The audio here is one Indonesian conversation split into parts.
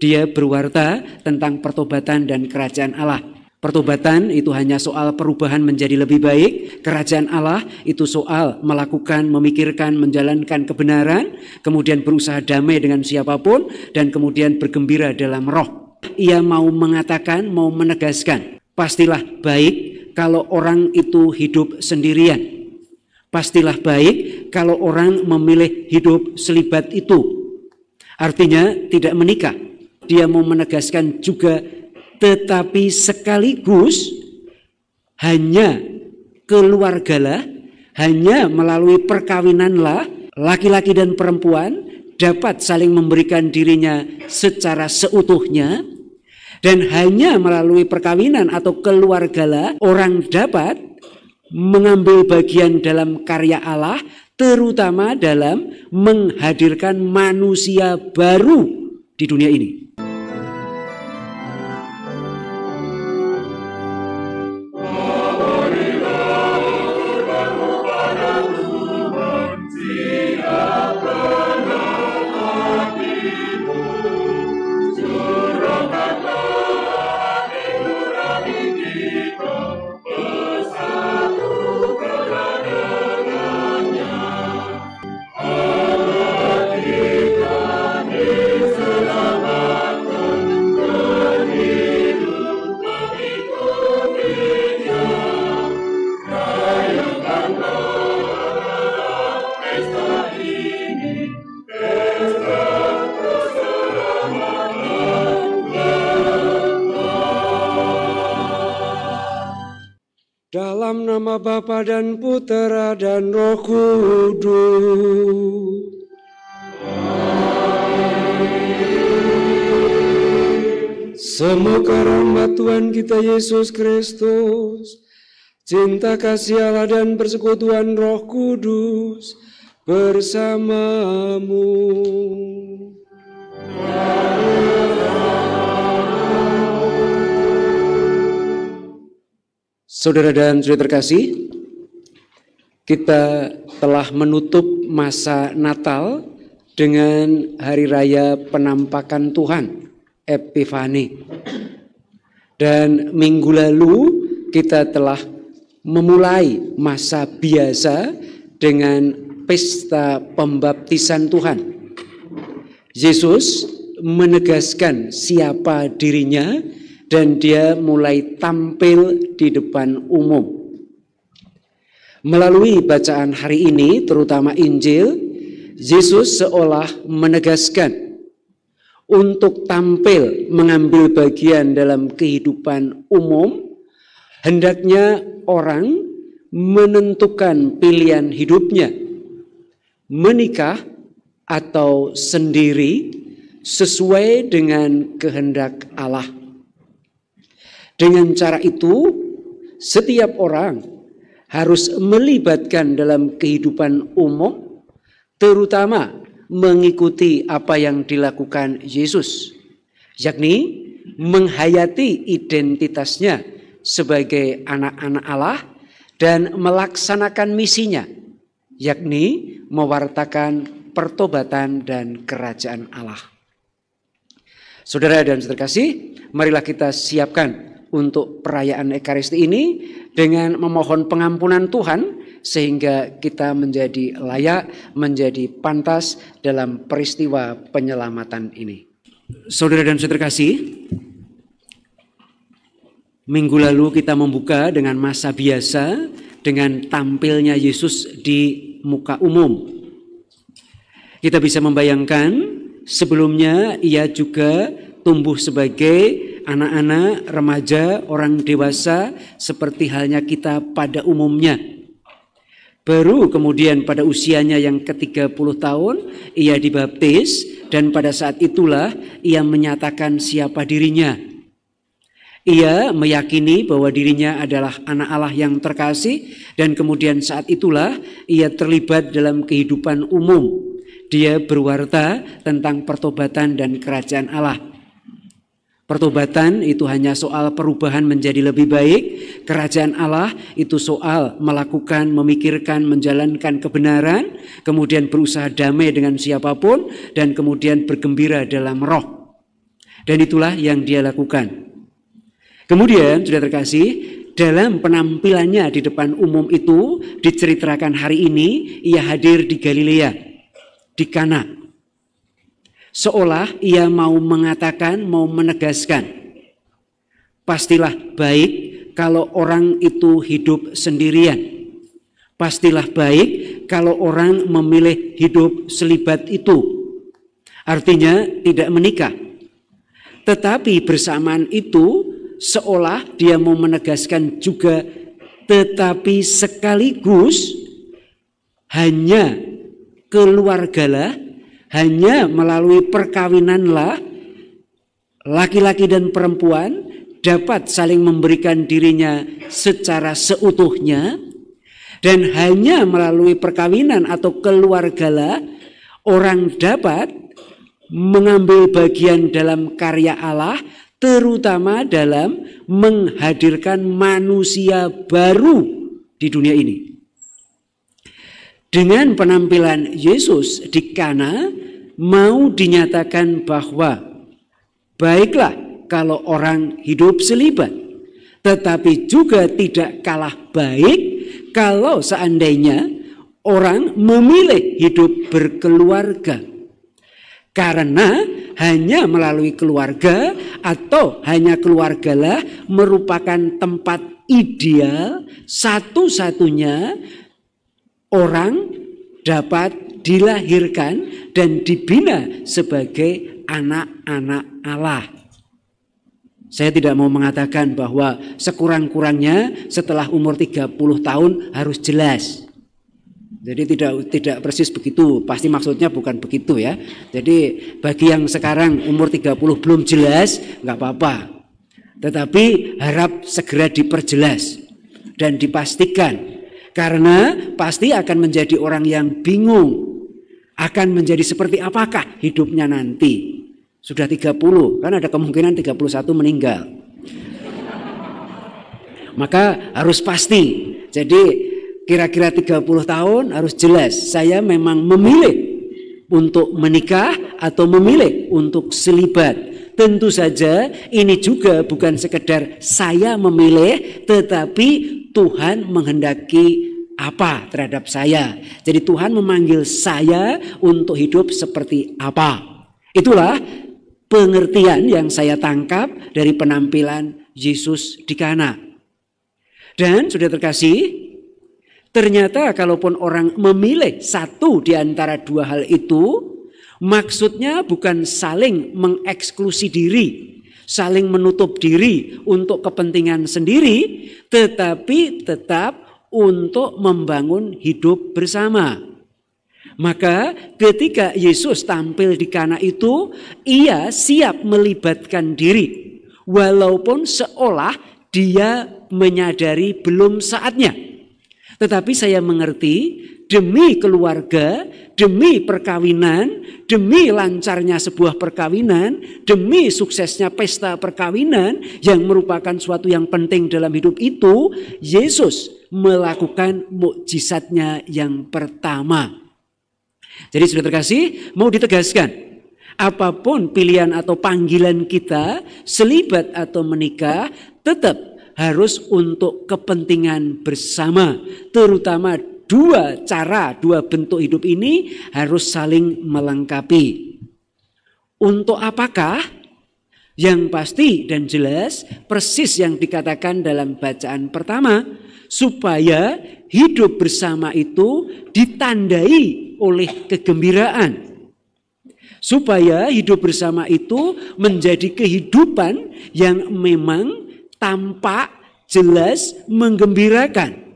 Dia berwarta tentang pertobatan dan kerajaan Allah. Pertobatan itu hanya soal perubahan menjadi lebih baik. Kerajaan Allah itu soal melakukan, memikirkan, menjalankan kebenaran, kemudian berusaha damai dengan siapapun, dan kemudian bergembira dalam roh. Ia mau mengatakan, mau menegaskan, pastilah baik kalau orang itu hidup sendirian. Pastilah baik kalau orang memilih hidup selibat itu. Artinya tidak menikah dia mau menegaskan juga tetapi sekaligus hanya keluargalah, hanya melalui perkawinanlah laki-laki dan perempuan dapat saling memberikan dirinya secara seutuhnya dan hanya melalui perkawinan atau keluargalah orang dapat mengambil bagian dalam karya Allah terutama dalam menghadirkan manusia baru di dunia ini. dan Putera dan Roh Kudus. Semoga rahmat Tuhan kita Yesus Kristus, cinta kasih Allah dan persekutuan Roh Kudus bersamamu. Saudara dan saudara terkasih, kita telah menutup masa Natal dengan Hari Raya Penampakan Tuhan, Epifani. Dan minggu lalu kita telah memulai masa biasa dengan pesta pembaptisan Tuhan. Yesus menegaskan siapa dirinya dan dia mulai tampil di depan umum. Melalui bacaan hari ini, terutama Injil, Yesus seolah menegaskan untuk tampil mengambil bagian dalam kehidupan umum, hendaknya orang menentukan pilihan hidupnya, menikah atau sendiri sesuai dengan kehendak Allah. Dengan cara itu, setiap orang harus melibatkan dalam kehidupan umum, terutama mengikuti apa yang dilakukan Yesus, yakni menghayati identitasnya sebagai anak-anak Allah dan melaksanakan misinya, yakni mewartakan pertobatan dan kerajaan Allah. Saudara dan saudara kasih, marilah kita siapkan untuk perayaan Ekaristi ini dengan memohon pengampunan Tuhan sehingga kita menjadi layak, menjadi pantas dalam peristiwa penyelamatan ini. Saudara dan saudara kasih, minggu lalu kita membuka dengan masa biasa dengan tampilnya Yesus di muka umum. Kita bisa membayangkan sebelumnya ia juga tumbuh sebagai anak-anak, remaja, orang dewasa seperti halnya kita pada umumnya. Baru kemudian pada usianya yang ke-30 tahun ia dibaptis dan pada saat itulah ia menyatakan siapa dirinya. Ia meyakini bahwa dirinya adalah anak Allah yang terkasih dan kemudian saat itulah ia terlibat dalam kehidupan umum. Dia berwarta tentang pertobatan dan kerajaan Allah. Pertobatan itu hanya soal perubahan menjadi lebih baik. Kerajaan Allah itu soal melakukan, memikirkan, menjalankan kebenaran, kemudian berusaha damai dengan siapapun, dan kemudian bergembira dalam roh. Dan itulah yang dia lakukan. Kemudian, sudah terkasih, dalam penampilannya di depan umum itu diceritakan hari ini ia hadir di Galilea, di Kana, Seolah ia mau mengatakan, mau menegaskan. Pastilah baik kalau orang itu hidup sendirian. Pastilah baik kalau orang memilih hidup selibat itu. Artinya tidak menikah. Tetapi bersamaan itu seolah dia mau menegaskan juga tetapi sekaligus hanya keluargalah hanya melalui perkawinanlah laki-laki dan perempuan dapat saling memberikan dirinya secara seutuhnya dan hanya melalui perkawinan atau keluargalah orang dapat mengambil bagian dalam karya Allah terutama dalam menghadirkan manusia baru di dunia ini. Dengan penampilan Yesus di Kana mau dinyatakan bahwa baiklah kalau orang hidup selibat, tetapi juga tidak kalah baik kalau seandainya orang memilih hidup berkeluarga. Karena hanya melalui keluarga atau hanya keluargalah merupakan tempat ideal satu-satunya orang dapat dilahirkan dan dibina sebagai anak-anak Allah. Saya tidak mau mengatakan bahwa sekurang-kurangnya setelah umur 30 tahun harus jelas. Jadi tidak tidak persis begitu, pasti maksudnya bukan begitu ya. Jadi bagi yang sekarang umur 30 belum jelas, nggak apa-apa. Tetapi harap segera diperjelas dan dipastikan karena pasti akan menjadi orang yang bingung. Akan menjadi seperti apakah hidupnya nanti. Sudah 30, kan ada kemungkinan 31 meninggal. Maka harus pasti. Jadi kira-kira 30 tahun harus jelas saya memang memilih untuk menikah atau memilih untuk selibat. Tentu saja ini juga bukan sekedar saya memilih tetapi Tuhan menghendaki apa terhadap saya. Jadi Tuhan memanggil saya untuk hidup seperti apa. Itulah pengertian yang saya tangkap dari penampilan Yesus di Kana. Dan sudah terkasih, ternyata kalaupun orang memilih satu di antara dua hal itu, maksudnya bukan saling mengeksklusi diri, saling menutup diri untuk kepentingan sendiri, tetapi tetap untuk membangun hidup bersama. Maka ketika Yesus tampil di Kana itu, ia siap melibatkan diri walaupun seolah dia menyadari belum saatnya. Tetapi saya mengerti demi keluarga, demi perkawinan, demi lancarnya sebuah perkawinan, demi suksesnya pesta perkawinan yang merupakan suatu yang penting dalam hidup itu, Yesus melakukan mukjizatnya yang pertama. Jadi sudah terkasih, mau ditegaskan, apapun pilihan atau panggilan kita, selibat atau menikah, tetap harus untuk kepentingan bersama, terutama dua cara, dua bentuk hidup ini harus saling melengkapi. Untuk apakah? Yang pasti dan jelas, persis yang dikatakan dalam bacaan pertama, supaya hidup bersama itu ditandai oleh kegembiraan supaya hidup bersama itu menjadi kehidupan yang memang tampak jelas menggembirakan.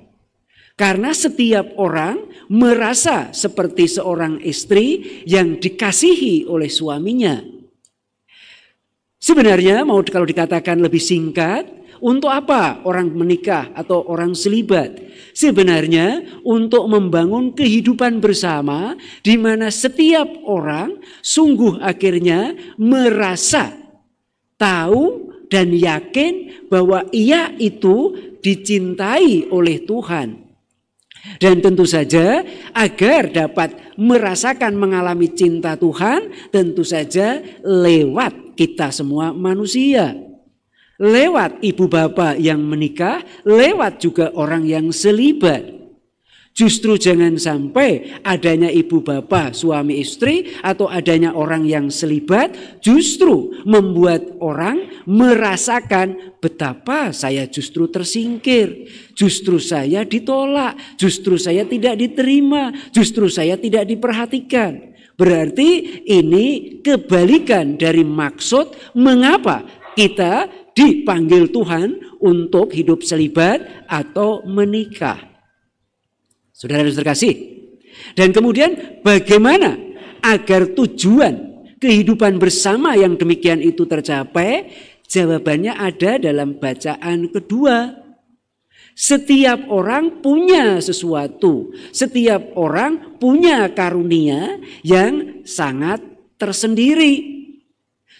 Karena setiap orang merasa seperti seorang istri yang dikasihi oleh suaminya. Sebenarnya mau kalau dikatakan lebih singkat, untuk apa orang menikah atau orang selibat? Sebenarnya untuk membangun kehidupan bersama di mana setiap orang sungguh akhirnya merasa tahu dan yakin bahwa ia itu dicintai oleh Tuhan. Dan tentu saja agar dapat merasakan mengalami cinta Tuhan tentu saja lewat kita semua manusia. Lewat ibu bapak yang menikah, lewat juga orang yang selibat. Justru jangan sampai adanya ibu bapa suami istri, atau adanya orang yang selibat, justru membuat orang merasakan betapa saya justru tersingkir, justru saya ditolak, justru saya tidak diterima, justru saya tidak diperhatikan. Berarti ini kebalikan dari maksud mengapa kita dipanggil Tuhan untuk hidup selibat atau menikah. Saudara terkasih. Dan kemudian bagaimana agar tujuan kehidupan bersama yang demikian itu tercapai? Jawabannya ada dalam bacaan kedua. Setiap orang punya sesuatu, setiap orang punya karunia yang sangat tersendiri.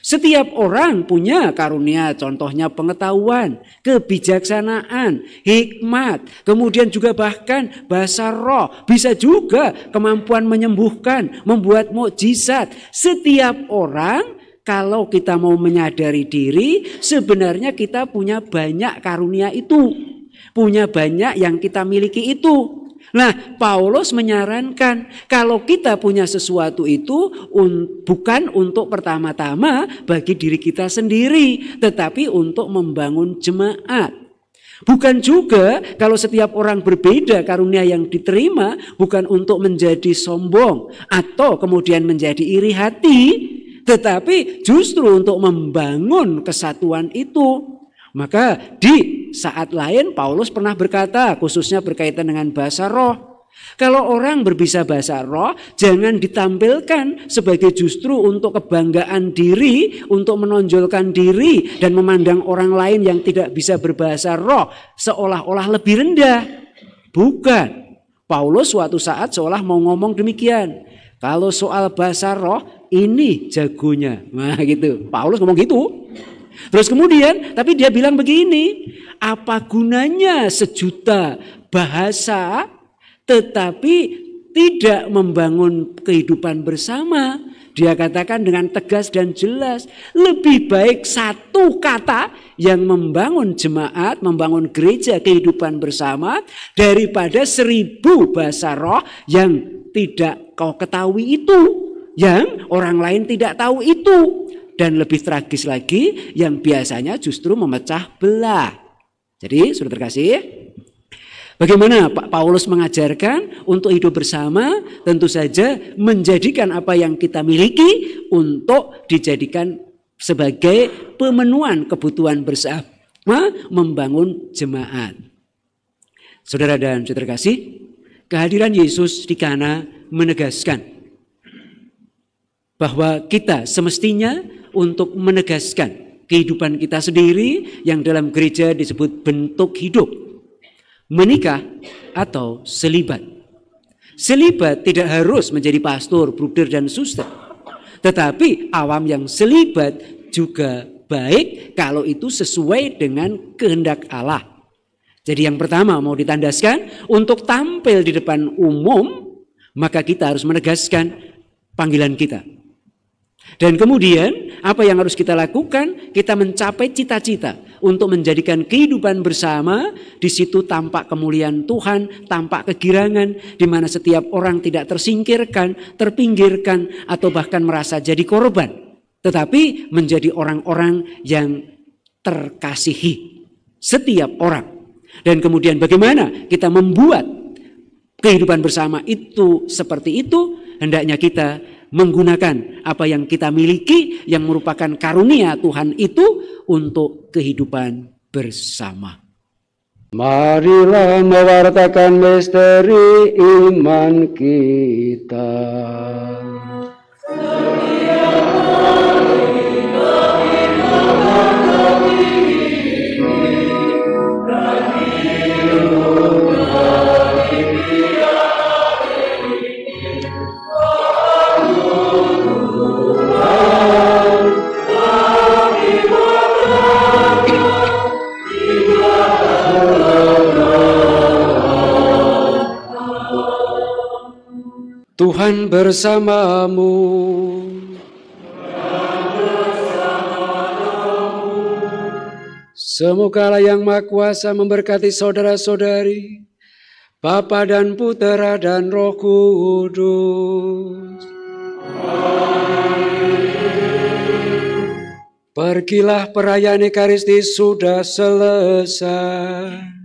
Setiap orang punya karunia, contohnya pengetahuan, kebijaksanaan, hikmat, kemudian juga bahkan bahasa roh, bisa juga kemampuan menyembuhkan, membuat mukjizat. Setiap orang kalau kita mau menyadari diri, sebenarnya kita punya banyak karunia itu. Punya banyak yang kita miliki itu. Nah, Paulus menyarankan kalau kita punya sesuatu itu un, bukan untuk pertama-tama bagi diri kita sendiri, tetapi untuk membangun jemaat. Bukan juga kalau setiap orang berbeda karunia yang diterima bukan untuk menjadi sombong atau kemudian menjadi iri hati, tetapi justru untuk membangun kesatuan itu. Maka di saat lain Paulus pernah berkata khususnya berkaitan dengan bahasa roh. Kalau orang berbisa bahasa roh, jangan ditampilkan sebagai justru untuk kebanggaan diri, untuk menonjolkan diri dan memandang orang lain yang tidak bisa berbahasa roh seolah-olah lebih rendah. Bukan. Paulus suatu saat seolah mau ngomong demikian. Kalau soal bahasa roh, ini jagonya. Nah gitu. Paulus ngomong gitu. Terus kemudian, tapi dia bilang begini, apa gunanya sejuta bahasa tetapi tidak membangun kehidupan bersama. Dia katakan dengan tegas dan jelas, lebih baik satu kata yang membangun jemaat, membangun gereja kehidupan bersama daripada seribu bahasa roh yang tidak kau ketahui itu, yang orang lain tidak tahu itu dan lebih tragis lagi yang biasanya justru memecah belah. Jadi sudah terkasih, bagaimana Pak Paulus mengajarkan untuk hidup bersama tentu saja menjadikan apa yang kita miliki untuk dijadikan sebagai pemenuhan kebutuhan bersama membangun jemaat. Saudara dan saudara kasih, kehadiran Yesus di Kana menegaskan bahwa kita semestinya untuk menegaskan kehidupan kita sendiri yang dalam gereja disebut bentuk hidup. Menikah atau selibat. Selibat tidak harus menjadi pastor, bruder, dan suster. Tetapi awam yang selibat juga baik kalau itu sesuai dengan kehendak Allah. Jadi yang pertama mau ditandaskan untuk tampil di depan umum maka kita harus menegaskan panggilan kita. Dan kemudian apa yang harus kita lakukan? Kita mencapai cita-cita untuk menjadikan kehidupan bersama di situ tampak kemuliaan Tuhan, tampak kegirangan di mana setiap orang tidak tersingkirkan, terpinggirkan atau bahkan merasa jadi korban, tetapi menjadi orang-orang yang terkasihi setiap orang. Dan kemudian bagaimana kita membuat kehidupan bersama itu seperti itu hendaknya kita menggunakan apa yang kita miliki yang merupakan karunia Tuhan itu untuk kehidupan bersama. Marilah mewartakan misteri iman kita. bersamamu. Semoga yang Maha Kuasa memberkati saudara-saudari, Bapa dan Putera dan Roh Kudus. Pergilah perayaan Ekaristi sudah selesai.